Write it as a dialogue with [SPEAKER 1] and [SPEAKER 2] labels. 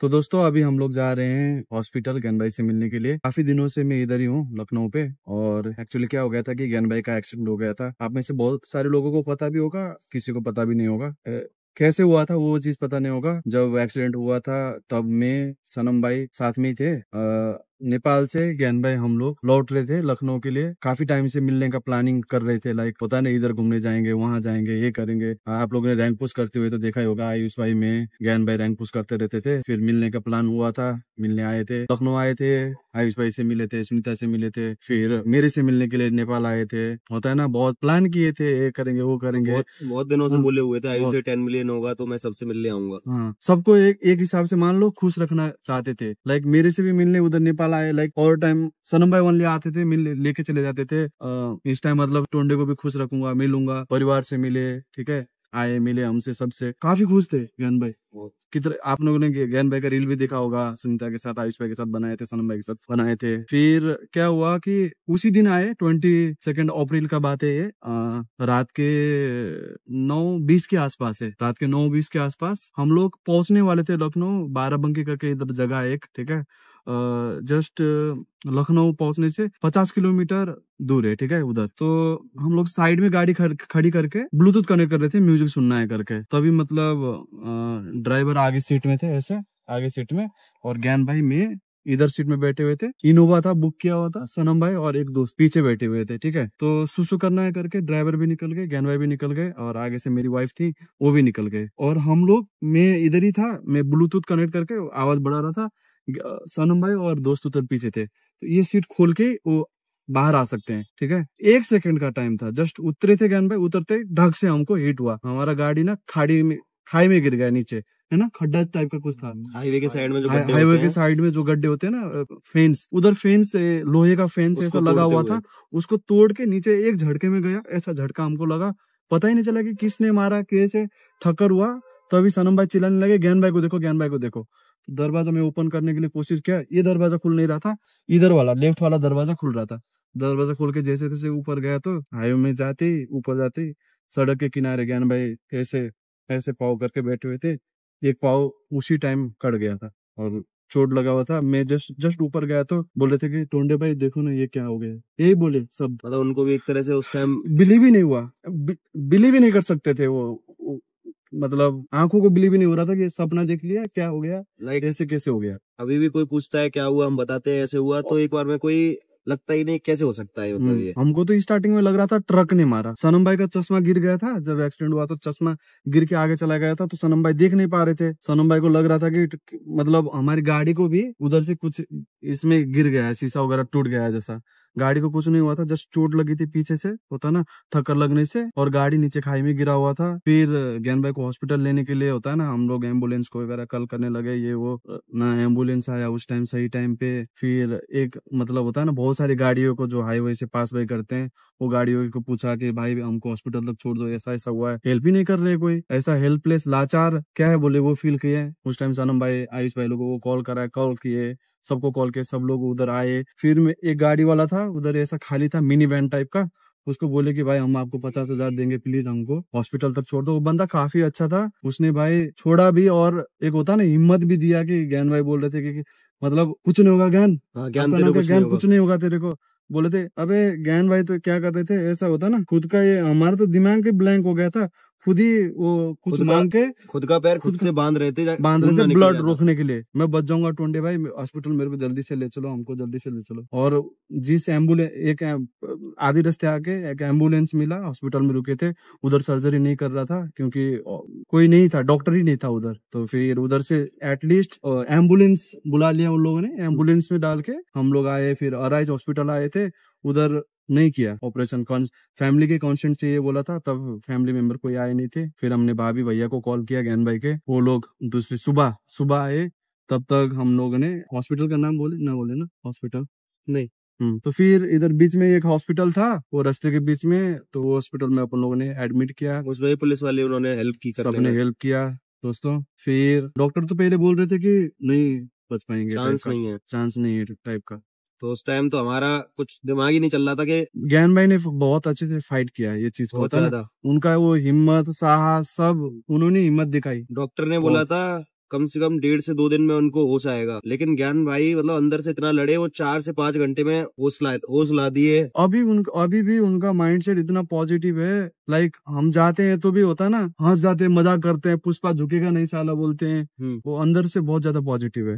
[SPEAKER 1] तो दोस्तों अभी हम लोग जा रहे हैं हॉस्पिटल ज्ञान भाई से मिलने के लिए काफी दिनों से मैं इधर ही हूँ लखनऊ पे और एक्चुअली क्या हो गया था कि ज्ञान भाई का एक्सीडेंट हो गया था आप में से बहुत सारे लोगों को पता भी होगा किसी को पता भी नहीं होगा कैसे हुआ था वो चीज पता नहीं होगा जब एक्सीडेंट हुआ था तब मैं सनम भाई साथ में ही थे आ, नेपाल से ज्ञान भाई हम लोग लौट रहे थे लखनऊ के लिए काफी टाइम से मिलने का प्लानिंग कर रहे थे लाइक पता नहीं इधर घूमने जाएंगे वहाँ जाएंगे ये करेंगे आप लोगों ने रैंक पुश करते हुए तो देखा ही होगा आयुष भाई में ज्ञान भाई रैंक पुश करते रहते थे फिर मिलने का प्लान हुआ था मिलने आए थे लखनऊ आए थे आयुष भाई से मिले थे सुनीता से मिले थे फिर मेरे से मिलने के लिए नेपाल आए थे होता है ना बहुत प्लान किए थे ये करेंगे वो करेंगे बहुत,
[SPEAKER 2] बहुत दिनों से हाँ। बोले हुए थे आयुष भाई टेन मिलियन होगा तो मैं सबसे मिलने आऊंगा
[SPEAKER 1] हाँ सबको एक एक हिसाब से मान लो खुश रखना चाहते थे लाइक मेरे से भी मिलने उधर नेपाल वाला है लाइक और टाइम सनम भाई वनली आते थे मिल लेके चले जाते थे इस टाइम मतलब टोंडे को भी खुश रखूंगा मिलूंगा परिवार से मिले ठीक है आए मिले हमसे सबसे काफी खुश थे ज्ञान भाई कितने आप लोगों ने ज्ञान भाई का रील भी देखा होगा सुनीता के साथ आयुष भाई के साथ बनाए थे सनम भाई के साथ बनाए थे फिर क्या हुआ कि उसी दिन आए ट्वेंटी सेकेंड अप्रैल का बात है ये रात के नौ बीस के आसपास है रात के नौ बीस के आसपास हम लोग पहुंचने वाले थे लखनऊ बाराबंकी करके इधर जगह एक ठीक है जस्ट लखनऊ पहुंचने से 50 किलोमीटर दूर है ठीक है उधर तो हम लोग साइड में गाड़ी खर, खड़ी करके ब्लूटूथ कनेक्ट कर रहे थे म्यूजिक सुनना है करके तभी मतलब ड्राइवर आगे सीट में थे ऐसे आगे सीट में और ज्ञान भाई में इधर सीट में बैठे हुए थे इनोवा था बुक किया हुआ था सनम भाई और एक दोस्त पीछे बैठे हुए थे ठीक है तो सुसु करना है करके ड्राइवर भी निकल गए ज्ञान भाई भी निकल गए और आगे से मेरी वाइफ थी वो भी निकल गए और हम लोग मैं इधर ही था मैं ब्लूटूथ कनेक्ट करके आवाज बढ़ा रहा था सोनम भाई और दोस्त उधर पीछे थे तो ये सीट खोल के वो बाहर आ सकते हैं ठीक है एक सेकंड का टाइम था जस्ट उतरे थे ज्ञान भाई उतरते ढक से हमको हिट हुआ हमारा गाड़ी ना खाड़ी में खाई में गिर गया नीचे है ना खड्डा टाइप का कुछ था हाईवे
[SPEAKER 2] हम्म, के साइड में जो हाईवे के
[SPEAKER 1] साइड में जो गड्ढे होते हैं ना फेंस उधर फेंस लोहे का फेंस ऐसा लगा हुआ था उसको तोड़ के नीचे एक झटके में गया ऐसा झटका हमको लगा पता ही नहीं चला कि किसने मारा कैसे ठक्कर हुआ तभी सनम भाई चिल्लाने लगे ज्ञान भाई को देखो ज्ञान भाई को देखो दरवाजा मैं ओपन करने के लिए कोशिश किया ये दरवाजा खुल नहीं रहा था इधर वाला लेफ्ट वाला दरवाजा खुल रहा था दरवाजा खोल के जैसे तैसे ऊपर गया तो हाईवे में जाते ऊपर जाते सड़क के किनारे ज्ञान भाई ऐसे ऐसे पाव करके बैठे हुए थे एक पाव उसी टाइम कट गया था और चोट लगा हुआ था मैं जस्ट जस्ट ऊपर गया तो बोले थे कि टोंडे भाई देखो ना ये क्या हो गया यही बोले सब मतलब उनको भी एक तरह से उस टाइम बिलीव ही नहीं हुआ बिलीव ही नहीं कर सकते थे वो मतलब आंखों को बिलीव ही नहीं हो रहा था कि सपना देख लिया क्या हो गया लाइक
[SPEAKER 2] like, ऐसे कैसे हो गया अभी भी कोई पूछता है क्या हुआ हम बताते हैं ऐसे हुआ तो एक बार में कोई लगता ही नहीं
[SPEAKER 1] कैसे हो सकता है मतलब हम्म, ये हमको तो स्टार्टिंग में लग रहा था ट्रक ने मारा सनम भाई का चश्मा गिर गया था जब एक्सीडेंट हुआ तो चश्मा गिर के आगे चला गया था तो सनम भाई देख नहीं पा रहे थे सनम भाई को लग रहा था कि मतलब हमारी गाड़ी को भी उधर से कुछ इसमें गिर गया है शीशा वगैरह टूट गया है जैसा गाड़ी को कुछ नहीं हुआ था जस्ट चोट लगी थी पीछे से होता ना ठक्कर लगने से और गाड़ी नीचे खाई में गिरा हुआ था फिर ज्ञान भाई को हॉस्पिटल लेने के लिए होता है ना हम लोग एम्बुलेंस को वगैरह कल करने लगे ये वो ना एम्बुलेंस आया उस टाइम सही टाइम पे फिर एक मतलब होता है ना बहुत सारी गाड़ियों को जो हाईवे से पास बाई करते हैं वो गाड़ियों को पूछा कि भाई हमको हॉस्पिटल तक छोड़ दो ऐसा ऐसा हुआ है हेल्प ही नहीं कर रहे कोई ऐसा हेल्पलेस लाचार क्या है बोले वो फील किए उस टाइम सनम भाई आयुष भाई लोगों को कॉल करा कॉल किए सबको कॉल किया सब लोग उधर आए फिर एक गाड़ी वाला था उधर ऐसा खाली था मिनी वैन टाइप का उसको बोले कि भाई हम आपको पचास हजार देंगे प्लीज हमको हॉस्पिटल तक छोड़ दो वो बंदा काफी अच्छा था उसने भाई छोड़ा भी और एक होता ना हिम्मत भी दिया कि ज्ञान भाई बोल रहे थे कि, कि मतलब कुछ नहीं होगा ज्ञान
[SPEAKER 2] हाँ, ज्ञान ज्ञान कुछ
[SPEAKER 1] नहीं होगा तेरे को बोले थे अबे ज्ञान भाई तो क्या कर रहे थे ऐसा होता ना खुद का ये हमारा तो दिमाग ब्लैंक हो गया था खुद ही वो कुछ मांग के
[SPEAKER 2] खुद का पैर खुद से बांध रहे थे बांध रहे थे ब्लड
[SPEAKER 1] रोकने के लिए मैं बच जाऊंगा टोंडे भाई हॉस्पिटल मेरे को जल्दी से ले चलो हमको जल्दी से ले चलो और जिस एम्बुलेंस एक आधी रास्ते आके एक एम्बुलेंस मिला हॉस्पिटल में रुके थे उधर सर्जरी नहीं कर रहा था क्योंकि कोई नहीं था डॉक्टर ही नहीं था उधर तो फिर उधर से एटलीस्ट एम्बुलेंस बुला लिया उन लोगों ने एम्बुलेंस में डाल के हम लोग आए फिर अराइज हॉस्पिटल आए थे उधर नहीं किया ऑपरेशन फैमिली के कॉन्सेंट चाहिए बोला था तब फैमिली मेंबर कोई आए नहीं थे फिर हमने भाभी भैया को कॉल किया ज्ञान भाई के वो लोग दूसरी सुबह सुबह आए तब तक हम लोगों ने हॉस्पिटल का नाम बोले ना बोले ना हॉस्पिटल नहीं हम्म, तो फिर इधर बीच में एक हॉस्पिटल था वो रास्ते के बीच में तो वो हॉस्पिटल में अपन लोगों ने एडमिट किया उसमें
[SPEAKER 2] पुलिस वाले उन्होंने हेल्प की सबने हेल्प
[SPEAKER 1] किया दोस्तों फिर डॉक्टर तो पहले बोल रहे थे कि नहीं बच पाएंगे चांस नहीं है
[SPEAKER 2] चांस नहीं है टाइप का तो उस टाइम तो हमारा कुछ दिमाग ही नहीं चल रहा था कि
[SPEAKER 1] ज्ञान भाई ने बहुत अच्छे से फाइट किया ये चीज को था उनका वो हिम्मत साहस सब उन्होंने हिम्मत दिखाई डॉक्टर ने बोला
[SPEAKER 2] था कम से कम डेढ़ से दो दिन में उनको होश आएगा लेकिन ज्ञान भाई मतलब अंदर से इतना लड़े वो चार से पांच घंटे में होश ला होश
[SPEAKER 1] ला दिए अभी उन अभी भी उनका माइंडसेट इतना पॉजिटिव है लाइक हम जाते हैं तो भी होता है ना हंस जाते हैं मजाक करते हैं पुष्पा झुकेगा नहीं साला बोलते हैं हम्म। वो अंदर से बहुत ज्यादा पॉजिटिव है